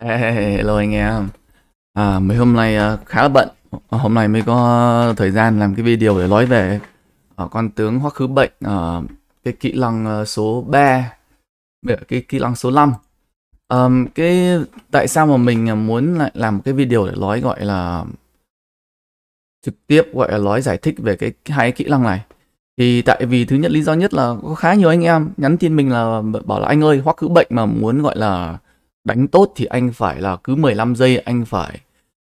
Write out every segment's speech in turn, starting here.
Hey, hello anh em à, Mấy hôm nay uh, khá là bận à, Hôm nay mới có thời gian làm cái video để nói về uh, Con tướng hoắc khứ bệnh uh, Cái kỹ năng uh, số 3 Cái kỹ năng số 5 um, cái Tại sao mà mình muốn lại làm một cái video để nói gọi là Trực tiếp gọi là nói giải thích về cái hai cái kỹ năng này thì tại vì thứ nhất lý do nhất là có khá nhiều anh em nhắn tin mình là bảo là anh ơi hoắc khứ bệnh mà muốn gọi là đánh tốt thì anh phải là cứ 15 giây anh phải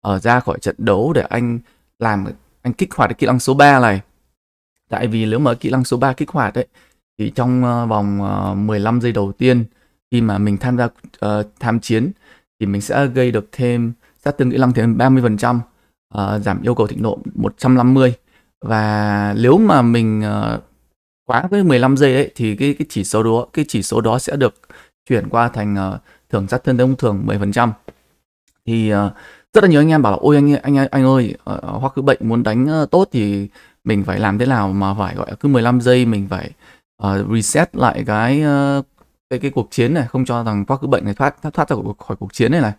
ở ờ, ra khỏi trận đấu để anh làm anh kích hoạt cái kỹ năng số 3 này. Tại vì nếu mà kỹ năng số 3 kích hoạt ấy thì trong ờ, vòng uh, ờ, 15 giây đầu tiên khi mà mình tham gia uh, tham chiến thì mình sẽ gây được thêm sát thương kỹ năng thêm 30%, uh, giảm yêu cầu thịnh nộ 150 và nếu mà mình uh, quá cái 15 giây ấy thì cái cái chỉ số đó cái chỉ số đó sẽ được chuyển qua thành uh, thưởng sát thương thông thường 10% thì uh, rất là nhiều anh em bảo là ôi anh anh anh, ơi uh, hoặc cứ bệnh muốn đánh uh, tốt thì mình phải làm thế nào mà phải gọi cứ 15 giây mình phải uh, reset lại cái uh, cái cái cuộc chiến này không cho rằng các cứ bệnh này thoát thoát thoát ra khỏi, khỏi cuộc chiến này này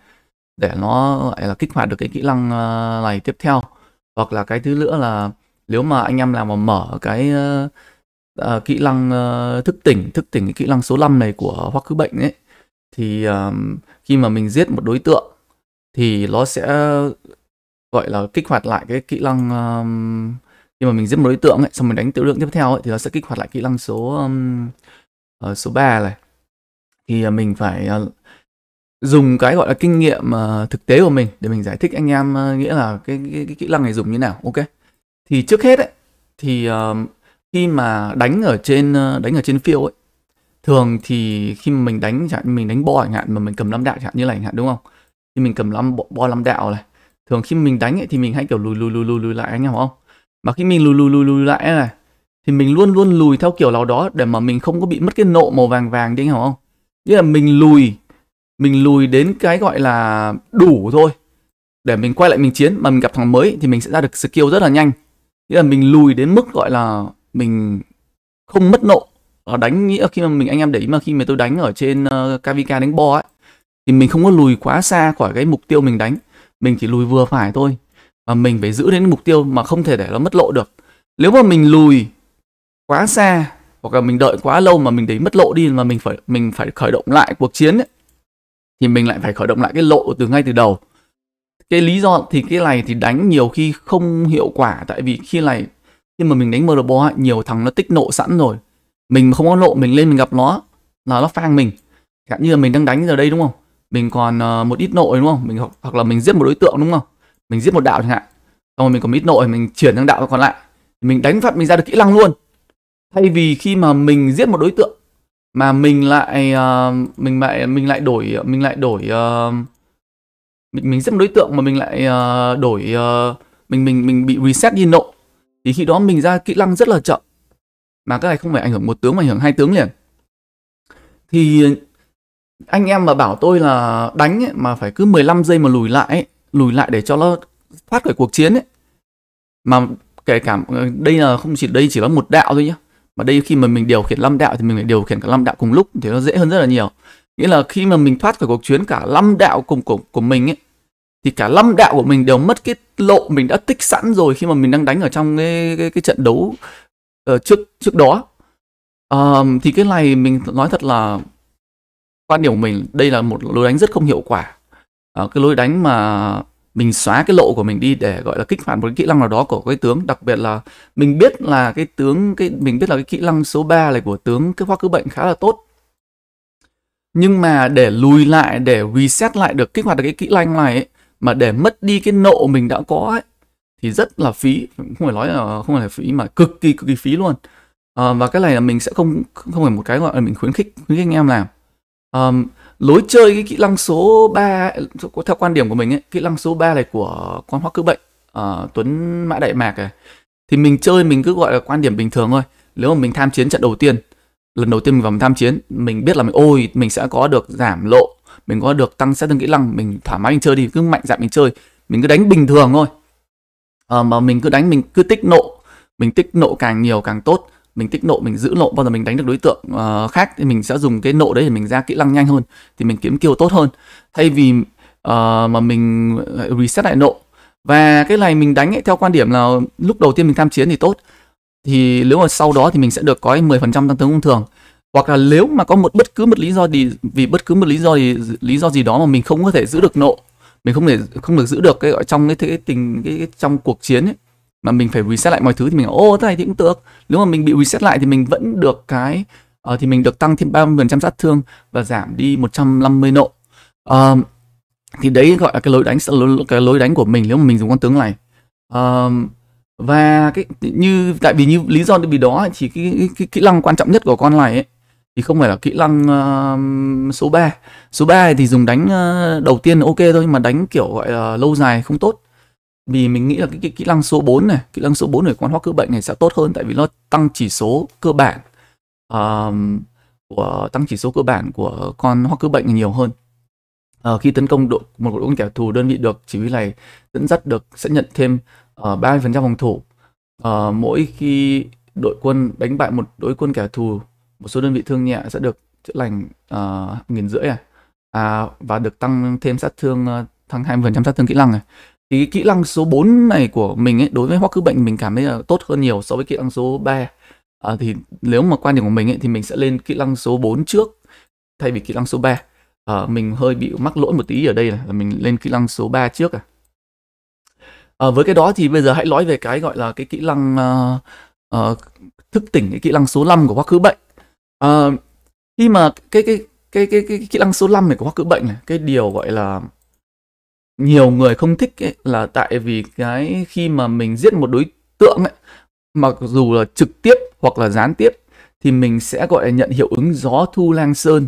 để nó lại là kích hoạt được cái kỹ năng uh, này tiếp theo hoặc là cái thứ nữa là nếu mà anh em làm mà mở cái uh, uh, kỹ năng uh, thức tỉnh thức tỉnh cái kỹ năng số 5 này của hoặc cứ bệnh ấy thì um, khi mà mình giết một đối tượng thì nó sẽ gọi là kích hoạt lại cái kỹ năng um, khi mà mình giết một đối tượng ấy, xong mình đánh tiểu lượng tiếp theo ấy, thì nó sẽ kích hoạt lại kỹ năng số um, uh, số 3 này thì uh, mình phải uh, dùng cái gọi là kinh nghiệm uh, thực tế của mình để mình giải thích anh em uh, nghĩa là cái, cái, cái kỹ năng này dùng như nào ok thì trước hết ấy, thì uh, khi mà đánh ở trên uh, đánh ở trên phiêu ấy thường thì khi mà mình đánh chẳng mình đánh bo chẳng hạn mà mình cầm lâm đạo chẳng hạn như này chẳng hạn đúng không thì mình cầm lâm bo, bo lâm đạo này thường khi mình đánh ấy, thì mình hay kiểu lùi lùi lùi lùi lùi lại anh em không mà khi mình lùi lùi lùi lùi lại này thì mình luôn luôn lùi theo kiểu nào đó để mà mình không có bị mất cái nộ màu vàng vàng đi anh hiểu không nghĩa là mình lùi mình lùi đến cái gọi là đủ thôi để mình quay lại mình chiến mà mình gặp thằng mới thì mình sẽ ra được skill rất là nhanh nghĩa là mình lùi đến mức gọi là mình không mất nộ đánh nghĩa khi mà mình anh em để ý mà khi mà tôi đánh ở trên KVK ờ, đánh bo ấy thì mình không có lùi quá xa khỏi cái mục tiêu mình đánh mình chỉ lùi vừa phải thôi và mình phải giữ đến mục tiêu mà không thể để nó mất lộ được nếu mà mình lùi quá xa hoặc là mình đợi quá lâu mà mình để mất lộ đi mà mình phải mình phải khởi động lại cuộc chiến ấy, thì mình lại phải khởi động lại cái lộ từ ngay từ đầu cái lý do thì cái này thì đánh nhiều khi không hiệu quả tại vì khi này khi mà mình đánh mờ bo nhiều thằng nó tích nộ sẵn rồi mình không có lộ mình lên mình gặp nó là nó phang mình chẳng như là mình đang đánh giờ đây đúng không mình còn ờ, một ít nội đúng không mình hoặc, hoặc là mình giết một đối tượng đúng không mình giết một đạo chẳng hạn xong rồi mình còn ít nội mình chuyển sang đạo còn lại mình đánh phát mình ra được kỹ năng luôn thay vì khi mà mình giết một đối tượng mà mình lại uh, mình lại mình lại đổi mình lại đổi uh, mình mình giết một đối tượng mà mình lại uh, đổi uh, mình mình mình bị reset đi nộ thì khi đó mình ra kỹ năng rất là chậm mà cái này không phải ảnh hưởng một tướng mà ảnh hưởng hai tướng liền thì anh em mà bảo tôi là đánh ấy, mà phải cứ 15 giây mà lùi lại ấy, lùi lại để cho nó thoát khỏi cuộc chiến ấy mà kể cả ờ, đây là không chỉ đây chỉ là một đạo thôi nhá mà đây khi mà mình điều khiển năm đạo thì mình phải điều khiển cả năm đạo cùng lúc thì nó dễ hơn rất là nhiều nghĩa là khi mà mình thoát khỏi cuộc chiến cả năm đạo cùng của, của mình ấy thì cả năm đạo của mình đều mất cái lộ mình đã tích sẵn rồi khi mà mình đang đánh ở trong cái, cái, cái trận đấu Ờ, trước trước đó um, thì cái này mình nói thật là quan điểm của mình đây là một lối đánh rất không hiệu quả uh, cái lối đánh mà mình xóa cái lộ của mình đi để gọi là kích hoạt một cái kỹ năng nào đó của cái tướng đặc biệt là mình biết là cái tướng cái mình biết là cái kỹ năng số 3 này của tướng cái khoa cứ bệnh khá là tốt nhưng mà để lùi lại để reset lại được kích hoạt được cái kỹ năng này ấy, mà để mất đi cái nộ mình đã có ấy, thì rất là phí không phải nói là không phải là phí mà cực kỳ cực kỳ phí luôn à, và cái này là mình sẽ không không phải một cái gọi là mình khuyến khích khuyến khích anh em làm à, lối chơi cái kỹ năng số 3 theo quan điểm của mình ấy kỹ năng số 3 này của con hoắc cứ bệnh uh, tuấn mã đại mạc này thì mình chơi mình cứ gọi là quan điểm bình thường thôi nếu mà mình tham chiến trận đầu tiên lần đầu tiên mình vào mình tham chiến mình biết là mình ôi mình sẽ có được giảm lộ mình có được tăng sát thương kỹ năng mình thoải mái mình chơi đi cứ mạnh dạn mình chơi mình cứ đánh bình thường thôi à, mà mình cứ đánh mình cứ tích nộ mình tích nộ càng nhiều càng tốt mình tích nộ mình giữ nộ bao giờ mình đánh được đối tượng uh, khác thì mình sẽ dùng cái nộ đấy để mình ra kỹ năng nhanh hơn thì mình kiếm kiều tốt hơn thay vì uh, mà mình reset lại nộ và cái này mình đánh ấy, theo quan điểm là lúc đầu tiên mình tham chiến thì tốt thì nếu mà sau đó thì mình sẽ được có 10% tăng tướng thông thường hoặc là nếu mà có một bất cứ một lý do gì vì bất cứ một lý do gì lý do gì đó mà mình không có thể giữ được nộ mình không thể không được giữ được cái gọi trong cái, thế tình cái, cái trong cuộc chiến ấy mà mình phải reset lại mọi thứ thì mình ô thế này thì cũng được nếu mà mình bị reset lại thì mình vẫn được cái uh, thì mình được tăng thêm ba 30% sát thương và giảm đi 150 nộ uh, thì đấy gọi là cái lối đánh cái lối đánh của mình nếu mà mình dùng con tướng này uh, và cái như tại vì như lý do vì đó thì cái, cái, cái kỹ năng quan trọng nhất của con này ấy, thì không phải là kỹ năng uh, số 3 số 3 thì dùng đánh uh, đầu tiên ok thôi nhưng mà đánh kiểu gọi là lâu dài không tốt vì mình nghĩ là cái, cái kỹ năng số 4 này kỹ năng số 4 của con hoa cơ bệnh này sẽ tốt hơn tại vì nó tăng chỉ số cơ bản uh, của tăng chỉ số cơ bản của con hoa cơ bệnh nhiều hơn uh, khi tấn công đội một đội quân kẻ thù đơn vị được chỉ huy này dẫn dắt được sẽ nhận thêm ờ, ba uh, trăm phòng thủ uh, mỗi khi đội quân đánh bại một đối quân kẻ thù một số đơn vị thương nhẹ sẽ được chữa lành ờ, nghìn rưỡi này à, và được tăng thêm sát thương ờ, tăng 20% sát thương kỹ năng này thì kỹ năng số 4 này của mình ấy đối với hoắc cứ bệnh mình cảm thấy là tốt hơn nhiều so với kỹ năng số 3 à, ờ, thì nếu mà quan điểm của mình ấy thì mình sẽ lên kỹ năng số 4 trước thay vì kỹ năng số 3 à, mình hơi bị mắc lỗi một tí ở đây là mình lên kỹ năng số 3 trước à. à với cái đó thì bây giờ hãy nói về cái gọi là cái kỹ năng uh, uh, thức tỉnh cái kỹ năng số 5 của hoắc cứ bệnh uh, khi mà cái cái cái cái cái kỹ năng số 5 này của hoa cự bệnh này cái điều gọi là nhiều người không thích ấy, là tại vì cái khi mà mình giết một đối tượng ấy, mặc dù là trực tiếp hoặc là gián tiếp thì mình sẽ gọi là nhận hiệu ứng gió thu lang sơn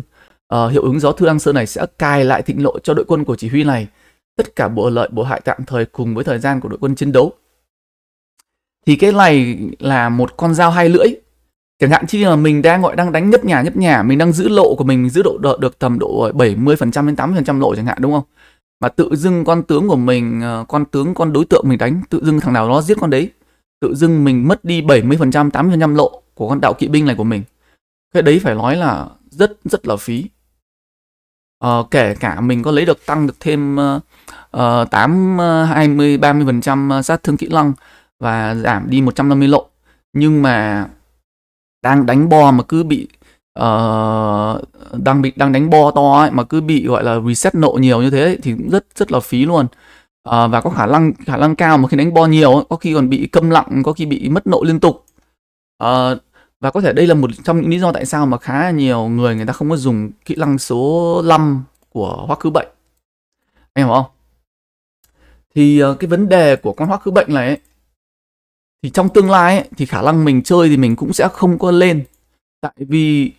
uh, hiệu ứng gió thu lang sơn này sẽ cài lại thịnh lộ cho đội quân của chỉ huy này tất cả bộ lợi bộ hại tạm thời cùng với thời gian của đội quân chiến đấu thì cái này là một con dao hai lưỡi chẳng hạn chi là mình đang gọi đang đánh nhấp nhà nhấp nhà mình đang giữ lộ của mình, mình giữ độ được, được tầm độ 70 phần trăm đến 80 phần trăm lộ chẳng hạn đúng không mà tự dưng con tướng của mình ờ, con tướng con đối tượng mình đánh tự dưng thằng nào nó giết con đấy tự dưng mình mất đi 70 phần trăm 80 phần trăm lộ của con đạo kỵ binh này của mình cái đấy phải nói là rất rất là phí à, kể cả mình có lấy được tăng được thêm uh, 8 20 30 phần trăm sát thương kỹ lăng và giảm đi 150 lộ nhưng mà đang đánh bo mà cứ bị uh, đang bị đang đánh bo to ấy mà cứ bị gọi là reset nộ nhiều như thế ấy, thì rất rất là phí luôn uh, và có khả năng khả năng cao mà khi đánh bo nhiều ấy, có khi còn bị câm lặng có khi bị mất nộ liên tục uh, và có thể đây là một trong những lý do tại sao mà khá nhiều người người ta không có dùng kỹ năng số 5 của hoắc khứ bệnh anh hiểu không thì uh, cái vấn đề của con hoắc khứ bệnh này ấy, thì trong tương lai ấy, thì khả năng mình chơi thì mình cũng sẽ không có lên tại vì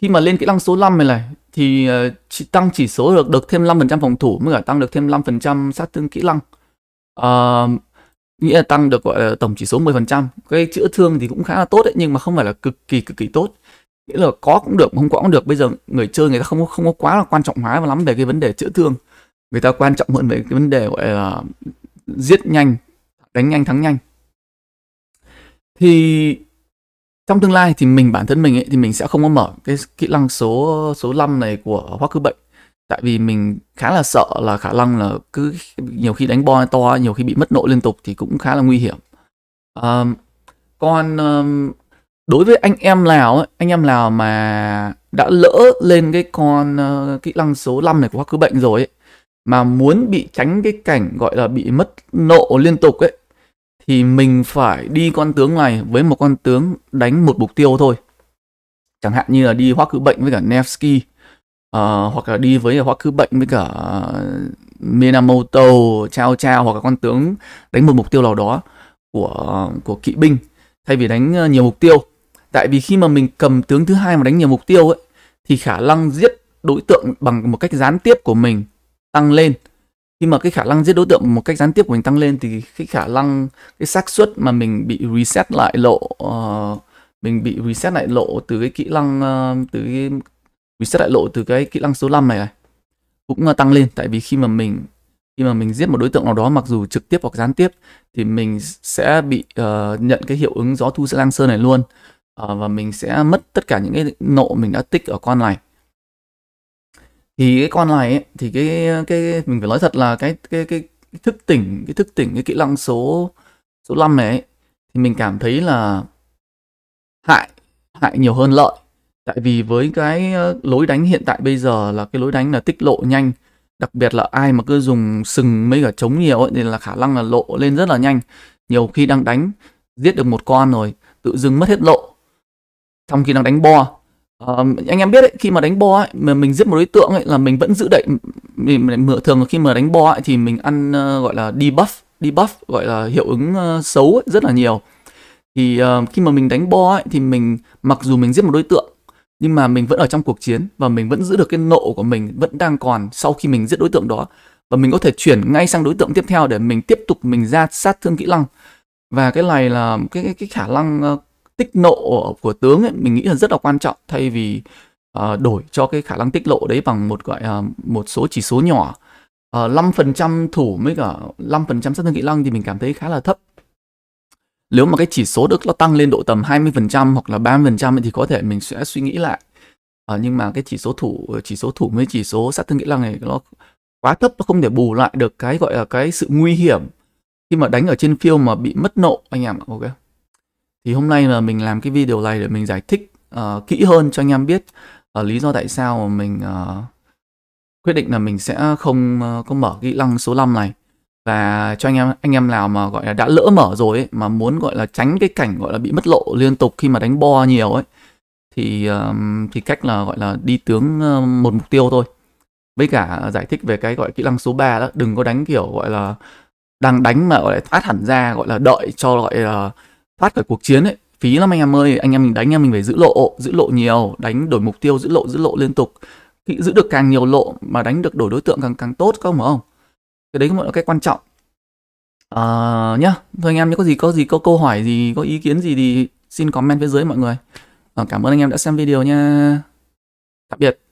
khi mà lên kỹ năng số 5 này này thì ờ, chỉ tăng chỉ số được được thêm 5% phòng thủ mới cả tăng được thêm 5% sát thương kỹ năng uh, nghĩa là tăng được gọi là tổng chỉ số 10% cái chữa thương thì cũng khá là tốt đấy nhưng mà không phải là cực kỳ cực kỳ tốt nghĩa là có cũng được không có cũng được bây giờ người chơi người ta không có không có quá là quan trọng hóa lắm về cái vấn đề chữa thương người ta quan trọng hơn về cái vấn đề gọi là giết nhanh đánh nhanh thắng nhanh thì trong tương lai thì mình bản thân mình ấy thì mình sẽ không có mở cái kỹ năng số số 5 này của hoa cứ bệnh tại vì mình khá là sợ là khả năng là cứ nhiều khi đánh bo to nhiều khi bị mất nội liên tục thì cũng khá là nguy hiểm à, còn đối với anh em nào ấy, anh em nào mà đã lỡ lên cái con ờ, kỹ năng số 5 này của hoa cứ bệnh rồi ấy, mà muốn bị tránh cái cảnh gọi là bị mất nộ liên tục ấy thì mình phải đi con tướng này với một con tướng đánh một mục tiêu thôi chẳng hạn như là đi hoắc cứ bệnh với cả Nevsky uh, hoặc là đi với hoắc cứ bệnh với cả ờ, Minamoto Chao Chao hoặc là con tướng đánh một mục tiêu nào đó của của kỵ binh thay vì đánh ờ, nhiều mục tiêu tại vì khi mà mình cầm tướng thứ hai mà đánh nhiều mục tiêu ấy thì khả năng giết đối tượng bằng một cách gián tiếp của mình tăng lên khi mà cái khả năng giết đối tượng một cách gián tiếp của mình tăng lên thì cái khả năng cái xác suất mà mình bị reset lại lộ uh, mình bị reset lại lộ từ cái kỹ năng uh, từ cái reset lại lộ từ cái kỹ năng số 5 này này cũng ờ, tăng lên tại vì khi mà mình khi mà mình giết một đối tượng nào đó mặc dù trực tiếp hoặc gián tiếp thì mình sẽ bị uh, nhận cái hiệu ứng gió thu sẽ lang sơn này luôn uh, và mình sẽ mất tất cả những cái nộ mình đã tích ở con này thì cái con này ấy, thì cái cái mình phải nói thật là cái cái cái, cái thức tỉnh cái thức tỉnh cái kỹ năng số số 5 này ấy, thì mình cảm thấy là hại hại nhiều hơn lợi tại vì với cái ờ, lối đánh hiện tại bây giờ là cái lối đánh là tích lộ nhanh đặc biệt là ai mà cứ dùng sừng mấy cả trống nhiều ấy, thì là khả năng là lộ lên rất là nhanh nhiều khi đang đánh giết được một con rồi tự dưng mất hết lộ trong khi đang đánh bo Um, anh em biết ấy, khi mà đánh bo ấy, mà mình giết một đối tượng ấy, là mình vẫn giữ đậy mình, thường khi mà đánh bo ấy, thì mình ăn uh, gọi là debuff debuff gọi là hiệu ứng uh, xấu ấy, rất là nhiều thì uh, khi mà mình đánh bo ấy, thì mình mặc dù mình giết một đối tượng nhưng mà mình vẫn ở trong cuộc chiến và mình vẫn giữ được cái nộ của mình vẫn đang còn sau khi mình giết đối tượng đó và mình có thể chuyển ngay sang đối tượng tiếp theo để mình tiếp tục mình ra sát thương kỹ năng và cái này là cái cái, cái khả năng tích nộ của tướng ấy, mình nghĩ là rất là quan trọng thay vì uh, đổi cho cái khả năng tích lộ đấy bằng một gọi uh, một số chỉ số nhỏ uh, ờ, 5% thủ mới cả 5% sát thương kỹ năng thì mình cảm thấy khá là thấp nếu mà cái chỉ số đức nó tăng lên độ tầm 20% hoặc là 30% thì có thể mình sẽ suy nghĩ lại uh, nhưng mà cái chỉ số thủ chỉ số thủ với chỉ số sát thương kỹ năng này nó quá thấp nó không thể bù lại được cái gọi là cái sự nguy hiểm khi mà đánh ở trên phiêu mà bị mất nộ anh em ạ ok thì hôm nay là mình làm cái video này để mình giải thích uh, kỹ hơn cho anh em biết uh, lý do tại sao mà mình uh, quyết định là mình sẽ không uh, có mở kỹ lăng số 5 này và cho anh em anh em nào mà gọi là đã lỡ mở rồi ấy, mà muốn gọi là tránh cái cảnh gọi là bị mất lộ liên tục khi mà đánh bo nhiều ấy thì um, thì cách là gọi là đi tướng uh, một mục tiêu thôi với cả giải thích về cái gọi kỹ năng số 3 đó đừng có đánh kiểu gọi là đang đánh mà gọi là thoát hẳn ra gọi là đợi cho gọi là uh, thoát khỏi cuộc chiến ấy phí lắm anh em ơi anh em mình đánh anh em mình phải giữ lộ giữ lộ nhiều đánh đổi mục tiêu giữ lộ giữ lộ liên tục khi giữ được càng nhiều lộ mà đánh được đổi đối tượng càng càng tốt không phải không cái đấy cũng là cái quan trọng à, nhá thôi anh em nếu có gì có gì có câu hỏi gì có ý kiến gì thì xin comment phía dưới mọi người à, cảm ơn anh em đã xem video nha tạm biệt